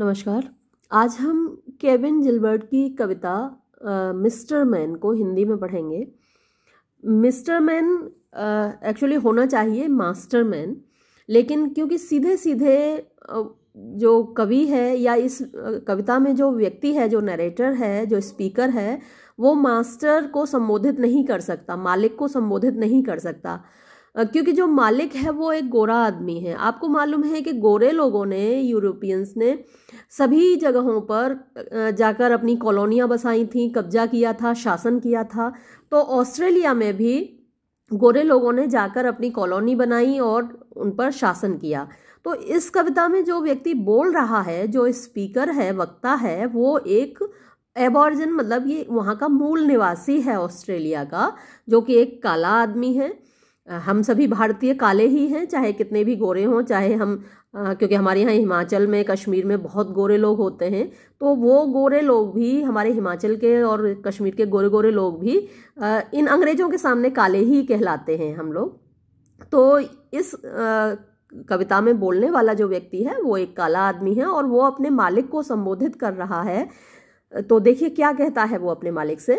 नमस्कार आज हम केविन जिलबर्ट की कविता मिस्टर मैन को हिंदी में पढ़ेंगे मिस्टर मैन एक्चुअली होना चाहिए मास्टर मैन लेकिन क्योंकि सीधे सीधे जो कवि है या इस कविता में जो व्यक्ति है जो नरेटर है जो स्पीकर है वो मास्टर को संबोधित नहीं कर सकता मालिक को संबोधित नहीं कर सकता क्योंकि जो मालिक है वो एक गोरा आदमी है आपको मालूम है कि गोरे लोगों ने यूरोपियंस ने सभी जगहों पर जाकर अपनी कॉलोनियाँ बसाई थी कब्जा किया था शासन किया था तो ऑस्ट्रेलिया में भी गोरे लोगों ने जाकर अपनी कॉलोनी बनाई और उन पर शासन किया तो इस कविता में जो व्यक्ति बोल रहा है जो स्पीकर है वक्ता है वो एक एबॉर्जन मतलब ये वहाँ का मूल निवासी है ऑस्ट्रेलिया का जो कि एक काला आदमी है हम सभी भारतीय काले ही हैं चाहे कितने भी गोरे हों चाहे हम आ, क्योंकि हमारे यहाँ हिमाचल में कश्मीर में बहुत गोरे लोग होते हैं तो वो गोरे लोग भी हमारे हिमाचल के और कश्मीर के गोरे गोरे लोग भी आ, इन अंग्रेज़ों के सामने काले ही कहलाते हैं हम लोग तो इस आ, कविता में बोलने वाला जो व्यक्ति है वो एक काला आदमी है और वो अपने मालिक को संबोधित कर रहा है तो देखिए क्या कहता है वो अपने मालिक से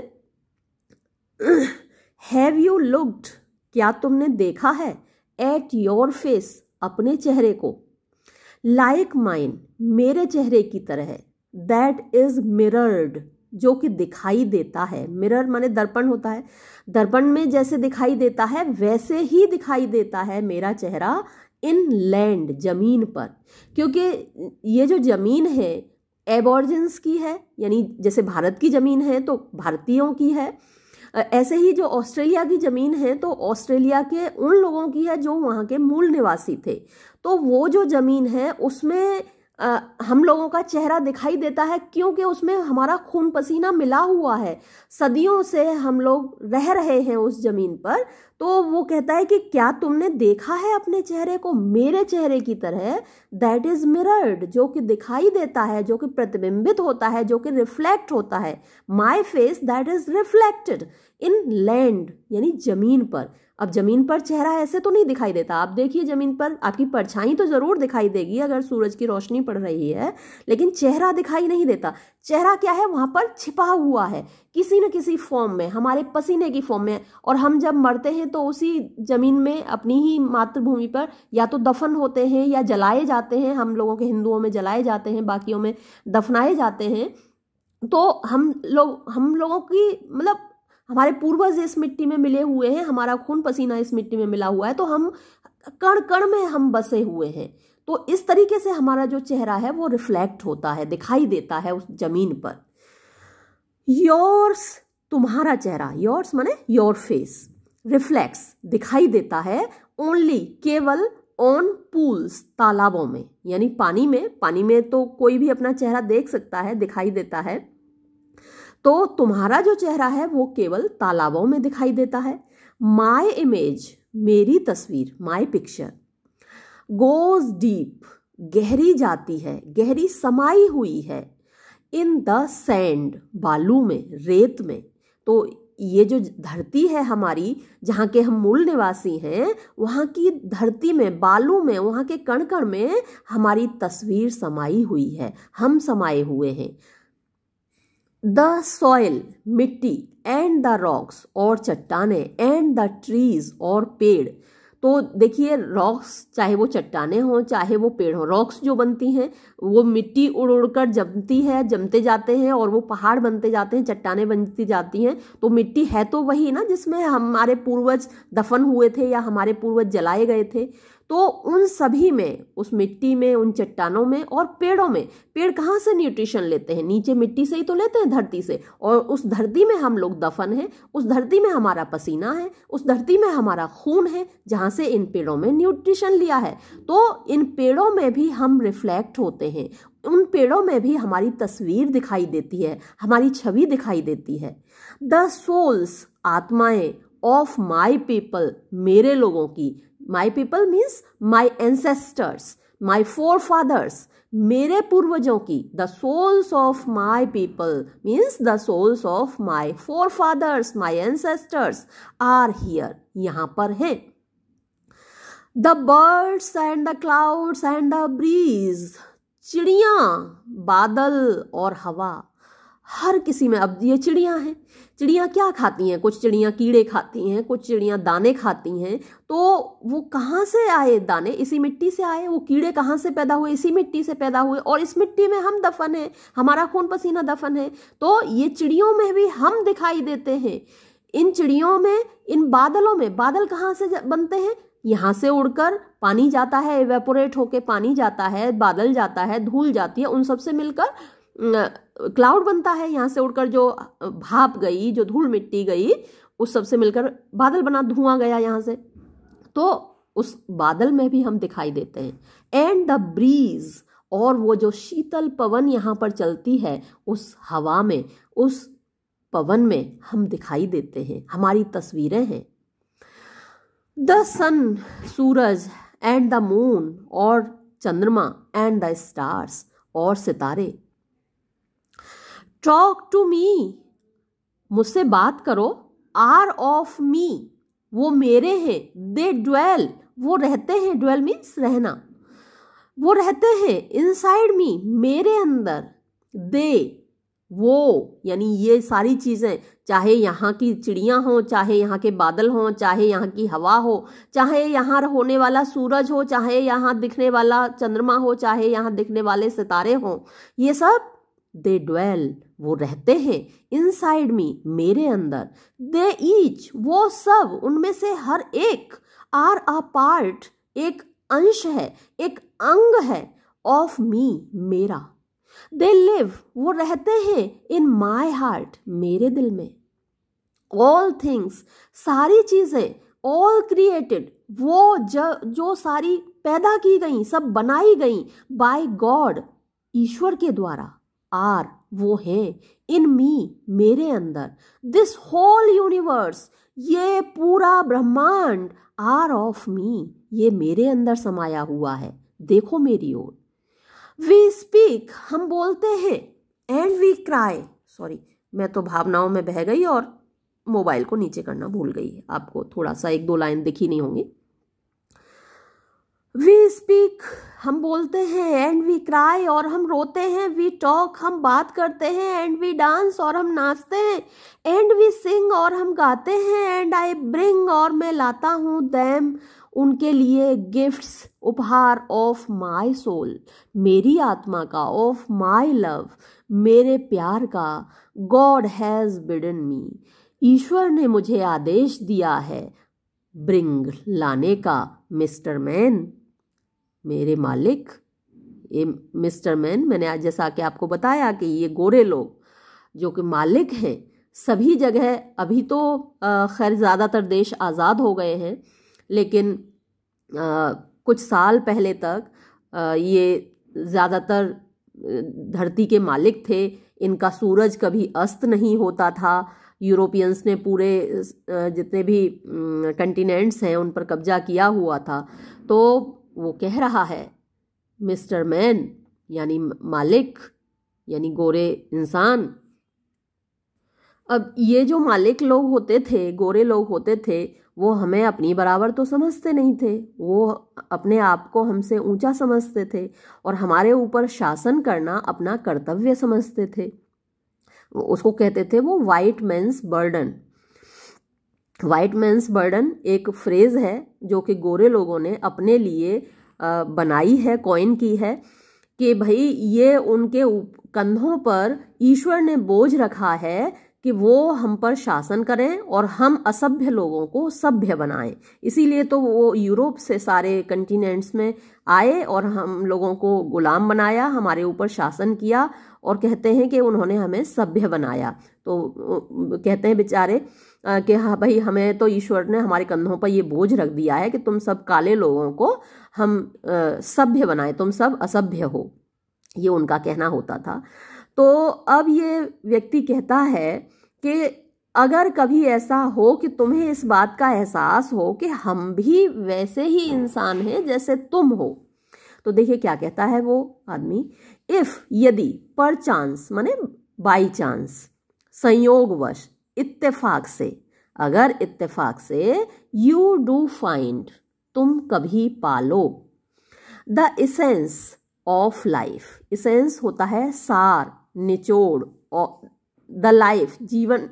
हैव यू लुक्ड क्या तुमने देखा है एट योर फेस अपने चेहरे को लाइक माइन मेरे चेहरे की तरह है दैट इज मिरर्ड जो कि दिखाई देता है मिरर माने दर्पण होता है दर्पण में जैसे दिखाई देता है वैसे ही दिखाई देता है मेरा चेहरा इन लैंड जमीन पर क्योंकि ये जो जमीन है एबॉर्जेंस की है यानी जैसे भारत की जमीन है तो भारतीयों की है ऐसे ही जो ऑस्ट्रेलिया की ज़मीन है तो ऑस्ट्रेलिया के उन लोगों की है जो वहाँ के मूल निवासी थे तो वो जो ज़मीन है उसमें आ, हम लोगों का चेहरा दिखाई देता है क्योंकि उसमें हमारा खून पसीना मिला हुआ है सदियों से हम लोग रह रहे हैं उस जमीन पर तो वो कहता है कि क्या तुमने देखा है अपने चेहरे को मेरे चेहरे की तरह दैट इज मिरर्ड जो कि दिखाई देता है जो कि प्रतिबिंबित होता है जो कि रिफ्लेक्ट होता है my face that is reflected in land यानी जमीन पर अब जमीन पर चेहरा ऐसे तो नहीं दिखाई देता आप देखिए जमीन पर आपकी परछाई तो जरूर दिखाई देगी अगर सूरज की रोशनी पड़ रही है लेकिन चेहरा दिखाई नहीं देता चेहरा क्या है वहाँ पर छिपा हुआ है किसी न किसी फॉर्म में हमारे पसीने की फॉर्म में और हम जब मरते हैं तो उसी ज़मीन में अपनी ही मातृभूमि पर या तो दफन होते हैं या जलाए जाते हैं हम लोगों के हिंदुओं में जलाए जाते हैं बाकियों में दफनाए जाते हैं तो हम लोग हम लोगों की मतलब हमारे पूर्वज इस मिट्टी में मिले हुए हैं हमारा खून पसीना इस मिट्टी में मिला हुआ है तो हम कण कण में हम बसे हुए हैं तो इस तरीके से हमारा जो चेहरा है वो रिफ्लेक्ट होता है दिखाई देता है उस जमीन पर योर्स तुम्हारा चेहरा योर्स माने योर फेस रिफ्लेक्स दिखाई देता है ओनली केवल ऑन पूल्स तालाबों में यानी पानी में पानी में तो कोई भी अपना चेहरा देख सकता है दिखाई देता है तो तुम्हारा जो चेहरा है वो केवल तालाबों में दिखाई देता है माय इमेज मेरी तस्वीर माय पिक्चर गोज डीप गहरी जाती है गहरी समाई हुई है इन द सैंड बालू में रेत में तो ये जो धरती है हमारी जहाँ के हम मूल निवासी हैं वहाँ की धरती में बालू में वहाँ के कण कण में हमारी तस्वीर समाई हुई है हम समाये हुए हैं द सॉइल मिट्टी एंड द रॉक्स और चट्टाने एंड द ट्रीज और पेड़ तो देखिए रॉक्स चाहे वो चट्टाने हों चाहे वो पेड़ हों रॉक्स जो बनती हैं वो मिट्टी उड़ उड़ कर जमती है जमते जाते हैं और वो पहाड़ बनते जाते हैं चट्टाने बनती जाती हैं तो मिट्टी है तो वही ना जिसमें हमारे पूर्वज दफन हुए थे या हमारे पूर्वज जलाए गए थे तो उन सभी में उस मिट्टी में उन चट्टानों में और पेड़ों में पेड़ कहाँ से न्यूट्रिशन लेते हैं नीचे मिट्टी से ही तो लेते हैं धरती से और उस धरती में हम लोग दफन हैं उस धरती में हमारा पसीना है उस धरती में हमारा खून है जहाँ से इन पेड़ों में न्यूट्रिशन लिया है तो इन पेड़ों में भी हम रिफ्लेक्ट होते हैं उन पेड़ों में भी हमारी तस्वीर दिखाई देती है हमारी छवि दिखाई देती है द सोल्स आत्माएं ऑफ माई पीपल मेरे लोगों की my people means my ancestors my forefathers मेरे पूर्वजों की the souls of my people means the souls of my forefathers my ancestors are here यहाँ पर हैं the birds and the clouds and the breeze चिड़िया बादल और हवा हर किसी में अब ये चिड़िया हैं चिड़िया क्या खाती हैं कुछ चिड़िया कीड़े खाती हैं कुछ चिड़िया दाने खाती हैं तो वो कहाँ से आए दाने इसी मिट्टी से आए वो कीड़े कहाँ से पैदा हुए इसी मिट्टी से पैदा हुए और इस मिट्टी में हम दफन हैं हमारा खून पसीना दफन है तो ये चिड़ियों में भी हम दिखाई देते हैं इन चिड़ियों में इन बादलों में बादल कहाँ से बनते हैं यहाँ से उड़कर पानी जाता है एवेपोरेट होके पानी जाता है बादल जाता है धूल जाती है उन सब से मिलकर क्लाउड बनता है यहाँ से उड़कर जो भाप गई जो धूल मिट्टी गई उस सब से मिलकर बादल बना धुआं गया यहाँ से तो उस बादल में भी हम दिखाई देते हैं एंड द ब्रीज और वो जो शीतल पवन यहाँ पर चलती है उस हवा में उस पवन में हम दिखाई देते हैं हमारी तस्वीरें हैं द सन सूरज एंड द मून और चंद्रमा एंड द स्टार्स और सितारे टॉक टू मी मुझसे बात करो आर ऑफ मी वो मेरे हैं दे ड्वेल वो रहते हैं ड्वेल मीन्स रहना वो रहते हैं इनसाइड मी मेरे अंदर दे वो यानी ये सारी चीज़ें चाहे यहाँ की चिड़ियाँ हों चाहे यहाँ के बादल हों चाहे यहाँ की हवा हो चाहे यहाँ होने वाला सूरज हो चाहे यहाँ दिखने वाला चंद्रमा हो चाहे यहाँ दिखने वाले सितारे हों ये सब दे डवेल वो रहते हैं इन साइड मी मेरे अंदर दे ईच वो सब उनमें से हर एक आर अ पार्ट एक अंश है एक अंग है ऑफ मी मेरा दे लिव वो रहते हैं इन माई हार्ट मेरे दिल में ऑल थिंग्स सारी चीज़ें ऑल क्रिएटेड वो ज, जो सारी पैदा की गई सब बनाई गई बाय गॉड ईश्वर के द्वारा आर वो है इन मी मेरे अंदर दिस होल यूनिवर्स ये पूरा ब्रह्मांड आर ऑफ मी ये मेरे अंदर समाया हुआ है देखो मेरी ओर वी स्पीक हम बोलते हैं एंड वी क्राई सॉरी मैं तो भावनाओं में बह गई और मोबाइल को नीचे करना भूल गई है आपको थोड़ा सा एक दो लाइन दिखी नहीं होंगी वी स्पीक हम बोलते हैं एंड वी क्राई और हम रोते हैं वी टॉक हम बात करते हैं एंड वी डांस और हम नाचते हैं एंड वी सिंग और हम गाते हैं एंड आई ब्रिंग और मैं लाता हूँ दैम उनके लिए गिफ्ट्स उपहार ऑफ माय सोल मेरी आत्मा का ऑफ माय लव मेरे प्यार का गॉड हैज़ बिडन मी ईश्वर ने मुझे आदेश दिया है ब्रिंग लाने का मिस्टर मैन मेरे मालिक ये मिस्टर मैन मैंने आज जैसा कि आपको बताया कि ये गोरे लोग जो कि मालिक हैं सभी जगह अभी तो खैर ज़्यादातर देश आज़ाद हो गए हैं लेकिन आ, कुछ साल पहले तक आ, ये ज़्यादातर धरती के मालिक थे इनका सूरज कभी अस्त नहीं होता था यूरोपियंस ने पूरे जितने भी कंटिनेंट्स हैं उन पर कब्जा किया हुआ था तो वो कह रहा है मिस्टर मैन यानी मालिक यानी गोरे इंसान अब ये जो मालिक लोग होते थे गोरे लोग होते थे वो हमें अपनी बराबर तो समझते नहीं थे वो अपने आप को हमसे ऊंचा समझते थे और हमारे ऊपर शासन करना अपना कर्तव्य समझते थे उसको कहते थे वो white man's burden white man's burden एक फ्रेज़ है जो कि गोरे लोगों ने अपने लिए बनाई है कॉइन की है कि भाई ये उनके कंधों पर ईश्वर ने बोझ रखा है कि वो हम पर शासन करें और हम असभ्य लोगों को सभ्य बनाएं इसीलिए तो वो यूरोप से सारे कंटिनेंट्स में आए और हम लोगों को गुलाम बनाया हमारे ऊपर शासन किया और कहते हैं कि उन्होंने हमें सभ्य बनाया तो कहते हैं बेचारे कि हाँ भाई हमें तो ईश्वर ने हमारे कंधों पर ये बोझ रख दिया है कि तुम सब काले लोगों को हम सभ्य बनाए तुम सब असभ्य हो ये उनका कहना होता था तो अब ये व्यक्ति कहता है कि अगर कभी ऐसा हो कि तुम्हें इस बात का एहसास हो कि हम भी वैसे ही इंसान हैं जैसे तुम हो तो देखिए क्या कहता है वो आदमी इफ़ यदि पर चांस माने बाई चांस संयोगवश इत्तेफाक से अगर इत्तेफाक से यू डू फाइंड तुम कभी पालो the essence of life essence होता है सार निचोड़ और द लाइफ जीवन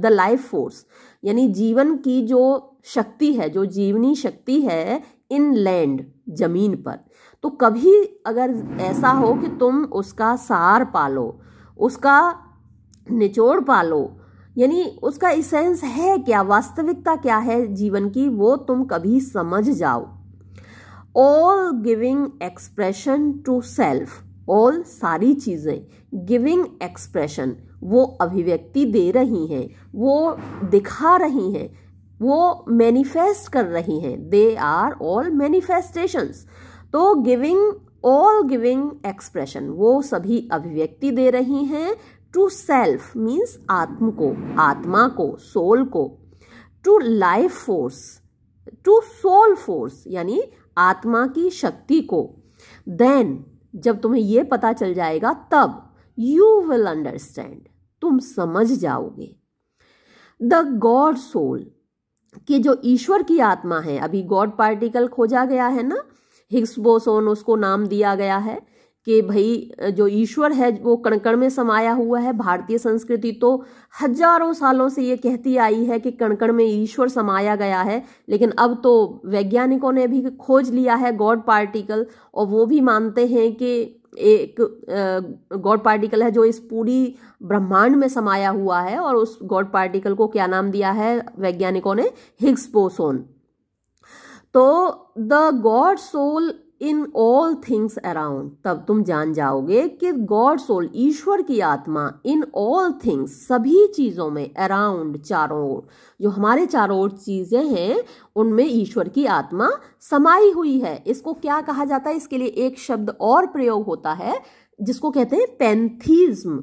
द लाइफ फोर्स यानी जीवन की जो शक्ति है जो जीवनी शक्ति है इन लैंड जमीन पर तो कभी अगर ऐसा हो कि तुम उसका सार पालो उसका निचोड़ पालो यानी उसका इसेंस है क्या वास्तविकता क्या है जीवन की वो तुम कभी समझ जाओ all giving expression to self all सारी चीज़ें गिविंग एक्सप्रेशन वो अभिव्यक्ति दे रही हैं वो दिखा रही हैं वो मैनिफेस्ट कर रही हैं दे आर ऑल मैनिफेस्टेशंस तो गिविंग ऑल गिविंग एक्सप्रेशन वो सभी अभिव्यक्ति दे रही हैं टू सेल्फ मीन्स आत्म को आत्मा को सोल को to life force to soul force यानी आत्मा की शक्ति को देन जब तुम्हें यह पता चल जाएगा तब यू विल अंडरस्टैंड तुम समझ जाओगे द गॉड सोल कि जो ईश्वर की आत्मा है अभी गॉड पार्टिकल खोजा गया है ना हिग्स बोसोन उसको नाम दिया गया है कि भाई जो ईश्वर है वो कणकण में समाया हुआ है भारतीय संस्कृति तो हजारों सालों से ये कहती आई है कि कणकण में ईश्वर समाया गया है लेकिन अब तो वैज्ञानिकों ने भी खोज लिया है गॉड पार्टिकल और वो भी मानते हैं कि एक गॉड पार्टिकल है जो इस पूरी ब्रह्मांड में समाया हुआ है और उस गॉड पार्टिकल को क्या नाम दिया है वैज्ञानिकों ने हिग्स बोसोन तो the God soul in all things around तब तुम जान जाओगे कि गॉड सोल ईश्वर की आत्मा इन ऑल थिंग्स सभी चीज़ों में अराउंड चारों ओर जो हमारे चारों ओर चीज़ें हैं उनमें ईश्वर की आत्मा समाई हुई है इसको क्या कहा जाता है इसके लिए एक शब्द और प्रयोग होता है जिसको कहते हैं पेंथीज्म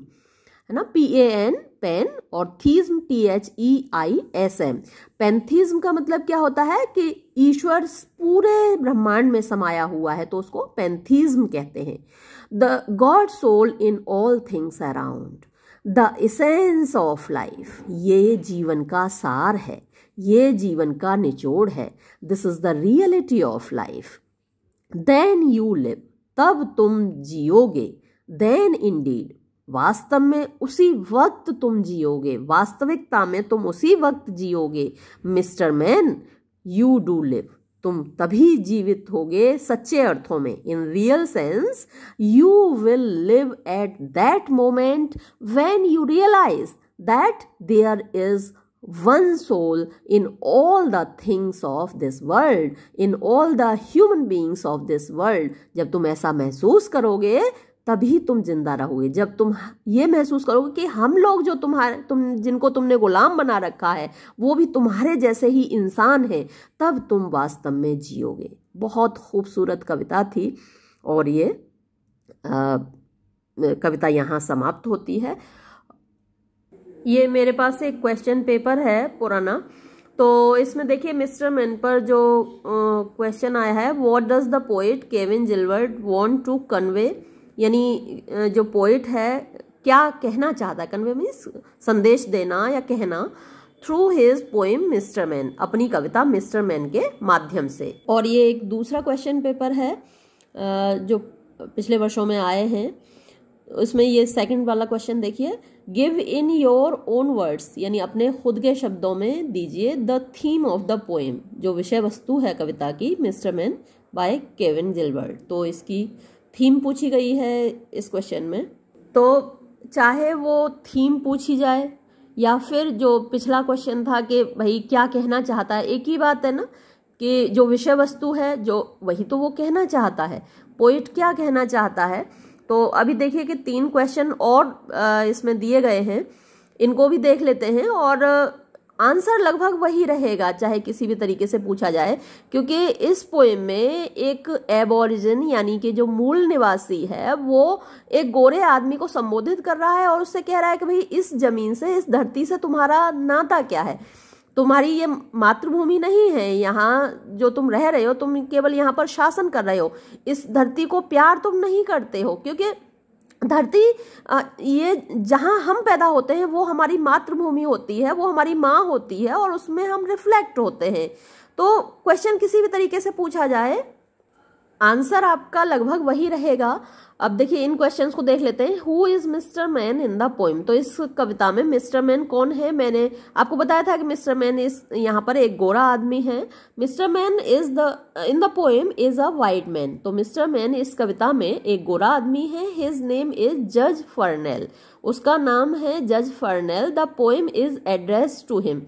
है ना पी ए एन पेन और theism T H E I S M pantheism का मतलब क्या होता है कि ईश्वर पूरे ब्रह्मांड में समाया हुआ है तो उसको पेंथिज्म कहते हैं the God soul in all things around the essence of life ये जीवन का सार है ये जीवन का निचोड़ है this is the reality of life then you live तब तुम जियोगे देन इंडीड वास्तव में उसी वक्त तुम जियोगे वास्तविकता में तुम उसी वक्त जियोगे Mister Man you do live तुम तभी जीवित होगे सच्चे अर्थों में in real sense you will live at that moment when you realise that there is one soul in all the things of this world in all the human beings of this world जब तुम ऐसा महसूस करोगे तभी तुम जिंदा रहोगे जब तुम ये महसूस करोगे कि हम लोग जो तुम्हारे तुम जिनको तुमने गुलाम बना रखा है वो भी तुम्हारे जैसे ही इंसान हैं तब तुम वास्तव में जियोगे बहुत खूबसूरत कविता थी और ये आ, कविता यहाँ समाप्त होती है ये मेरे पास एक क्वेश्चन पेपर है पुराना तो इसमें देखिए मिस्टर मैन पर जो क्वेश्चन आया है what does the poet Kevin Gilbert want to convey यानी जो पोइट है क्या कहना चाहता है कन्वे मीन्स संदेश देना या कहना through his poem Mister Man अपनी कविता मिस्टर मैन के माध्यम से और ये एक दूसरा क्वेश्चन पेपर है जो पिछले वर्षों में आए हैं उसमें ये सेकंड वाला क्वेश्चन देखिए give in your own words यानी अपने खुद के शब्दों में दीजिए the theme of the poem जो विषय वस्तु है कविता की Mister Man by Kevin Gilbert तो इसकी थीम पूछी गई है इस क्वेश्चन में तो चाहे वो थीम पूछी जाए या फिर जो पिछला क्वेश्चन था कि भाई क्या कहना चाहता है एक ही बात है ना कि जो विषय वस्तु है जो वही तो वो कहना चाहता है पोइट क्या कहना चाहता है तो अभी देखिए कि तीन क्वेश्चन और इसमें दिए गए हैं इनको भी देख लेते हैं और आंसर लगभग वही रहेगा चाहे किसी भी तरीके से पूछा जाए क्योंकि इस पोएम में एक एबोरिजिन यानी कि जो मूल निवासी है वो एक गोरे आदमी को संबोधित कर रहा है और उससे कह रहा है कि भाई इस ज़मीन से इस धरती से तुम्हारा नाता क्या है तुम्हारी ये मातृभूमि नहीं है यहाँ जो तुम रह रहे हो तुम केवल यहाँ पर शासन कर रहे हो इस धरती को प्यार तुम नहीं करते हो क्योंकि धरती ये जहाँ हम पैदा होते हैं वो हमारी मातृभूमि होती है वो हमारी माँ होती है और उसमें हम रिफ्लेक्ट होते हैं तो क्वेश्चन किसी भी तरीके से पूछा जाए आंसर आपका लगभग वही रहेगा अब देखिए इन क्वेश्चंस को देख लेते हैं who is Mister Man in the poem तो इस कविता में मिस्टर मैन कौन है मैंने आपको बताया था कि मिस्टर मैन इस यहाँ पर एक गोरा आदमी है Mister Man is the in the poem is a white man तो मिस्टर मैन इस कविता में एक गोरा आदमी है हिज नेम इज जज फर्नेल उसका नाम है जज Furnell the poem is address to him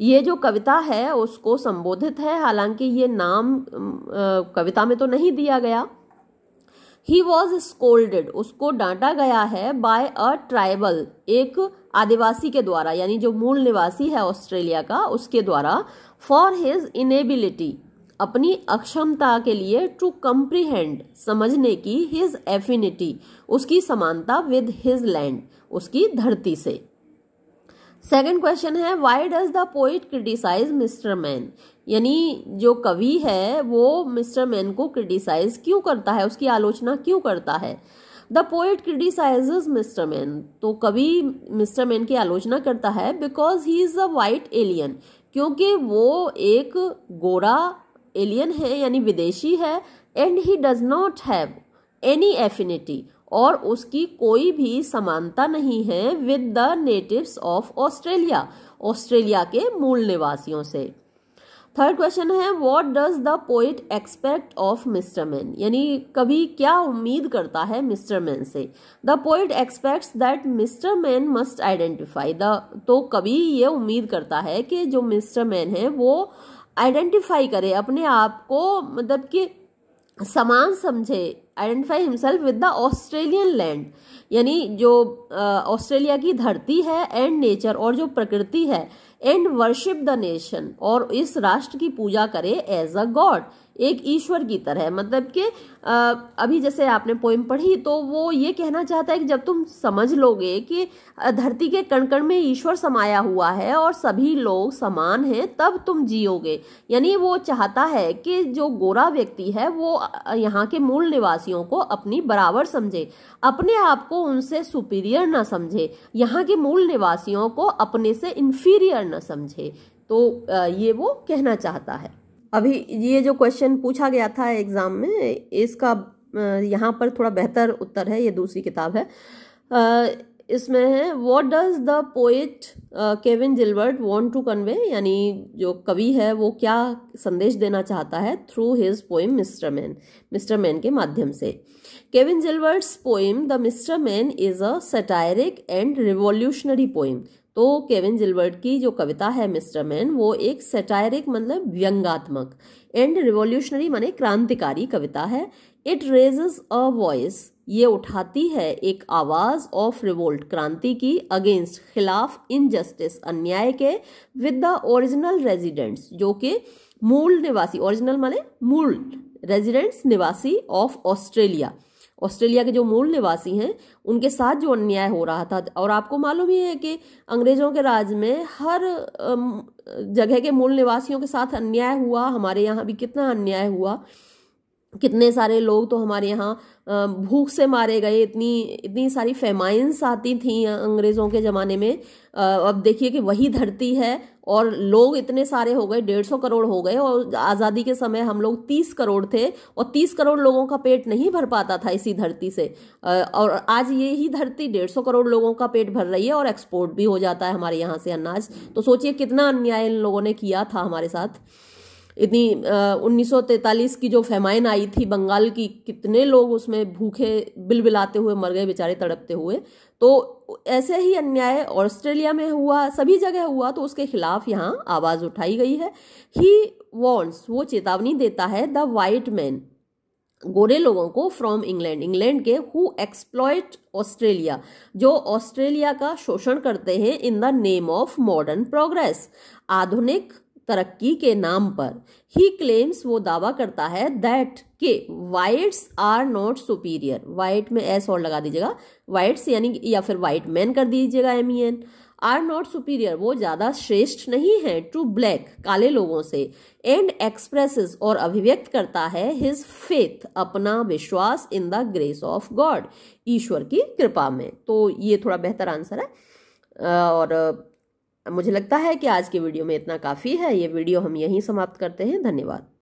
ये जो कविता है उसको संबोधित है हालांकि ये नाम कविता में तो नहीं दिया गया ही वॉज स्कोल्डेड उसको डांटा गया है बाय अ ट्राइबल एक आदिवासी के द्वारा यानी जो मूल निवासी है ऑस्ट्रेलिया का उसके द्वारा फॉर हिज इनेबिलिटी अपनी अक्षमता के लिए टू कम्प्रीहेंड समझने की हिज एफिनिटी उसकी समानता विद हिज लैंड उसकी धरती से सेकंड क्वेश्चन है why does the poet criticise Mister Man यानी जो कवि है वो मिस्टर मैन को क्रिटिसाइज क्यों करता है उसकी आलोचना क्यों करता है the poet criticise Mister Man तो कवि मिस्टर मैन की आलोचना करता है because he is a white alien क्योंकि वो एक गोरा एलियन है यानी विदेशी है and he does not have any affinity और उसकी कोई भी समानता नहीं है with the natives of Australia Australia के मूल निवासियों से थर्ड क्वेश्चन है what does the poet expect of Mister Man यानी कभी क्या उम्मीद करता है मिस्टर मैन से the poet expects that Mister Man must identify the तो कभी ये उम्मीद करता है कि जो मिस्टर मैन है वो आइडेंटिफाई करे अपने आप को मतलब कि समान समझे identify himself with the Australian land यानी जो ऑस्ट्रेलिया की धरती है एंड नेचर और जो प्रकृति है एंड वर्शिप द नेशन और इस राष्ट्र की पूजा करे एज अ गॉड एक ईश्वर की तरह मतलब कि अभी जैसे आपने पोइम पढ़ी तो वो ये कहना चाहता है कि जब तुम समझ लोगे कि धरती के कण कण में ईश्वर समाया हुआ है और सभी लोग समान हैं तब तुम जियोगे यानी वो चाहता है कि जो गोरा व्यक्ति है वो यहाँ के मूल निवासियों को अपनी बराबर समझे अपने आप को उनसे सुपीरियर ना समझे यहाँ के मूल निवासियों को अपने से इन्फीरियर न समझे तो ये वो कहना चाहता है अभी ये जो क्वेश्चन पूछा गया था एग्ज़ाम में इसका यहाँ पर थोड़ा बेहतर उत्तर है ये दूसरी किताब है इसमें है what does the poet Kevin Gilbert want to convey यानी जो कवि है वो क्या संदेश देना चाहता है through his poem Mister Man Mister Man के माध्यम से Kevin Gilbert's poem the Mister Man is a satiric and revolutionary poem तो केविन जिलवर्ड की जो कविता है मिस्टर मैन वो एक सेटायरिक मतलब व्यंगात्मक एंड रिवॉल्यूशनरी माने क्रांतिकारी कविता है इट रेजेस अ वॉइस ये उठाती है एक आवाज ऑफ रिवोल्ट क्रांति की अगेंस्ट खिलाफ इनजस्टिस अन्याय के विद द ओरिजिनल रेजिडेंट्स जो कि मूल निवासी ओरिजिनल माने मूल रेजिडेंट्स निवासी ऑफ ऑस्ट्रेलिया ऑस्ट्रेलिया के जो मूल निवासी हैं उनके साथ जो अन्याय हो रहा था और आपको मालूम ही है कि अंग्रेजों के राज में हर जगह के मूल निवासियों के साथ अन्याय हुआ हमारे यहाँ भी कितना अन्याय हुआ कितने सारे लोग तो हमारे यहाँ भूख से मारे गए इतनी इतनी सारी फेमाइंस आती थी अंग्रेज़ों के ज़माने में अब देखिए कि वही धरती है और लोग इतने सारे हो गए डेढ़ सौ करोड़ हो गए और आज़ादी के समय हम लोग तीस करोड़ थे और तीस करोड़ लोगों का पेट नहीं भर पाता था इसी धरती से और आज ये ही धरती डेढ़ सौ करोड़ लोगों का पेट भर रही है और एक्सपोर्ट भी हो जाता है हमारे यहाँ से अनाज तो सोचिए कितना अन्याय इन लोगों ने किया था हमारे साथ इतनी उन्नीस की जो फेमाइन आई थी बंगाल की कितने लोग उसमें भूखे बिलबिलाते हुए मर गए बेचारे तड़पते हुए तो ऐसे ही अन्याय ऑस्ट्रेलिया में हुआ सभी जगह हुआ तो उसके खिलाफ यहाँ आवाज़ उठाई गई है ही वॉन्ट्स वो चेतावनी देता है द वाइट मैन गोरे लोगों को फ्रॉम इंग्लैंड इंग्लैंड के हु एक्सप्लॉयट ऑस्ट्रेलिया जो ऑस्ट्रेलिया का शोषण करते हैं in the name of modern progress आधुनिक तरक्की के नाम पर ही क्लेम्स वो दावा करता है दैट के whites are not superior white में एस और लगा दीजिएगा वाइट्स यानी या फिर वाइट मैन कर दीजिएगा M E N are not superior वो ज़्यादा श्रेष्ठ नहीं है टू ब्लैक काले लोगों से एंड एक्सप्रेसेस और अभिव्यक्त करता है हिज फेथ अपना विश्वास in the grace of God ईश्वर की कृपा में तो ये थोड़ा बेहतर आंसर है और मुझे लगता है कि आज के वीडियो में इतना काफ़ी है ये वीडियो हम यहीं समाप्त करते हैं धन्यवाद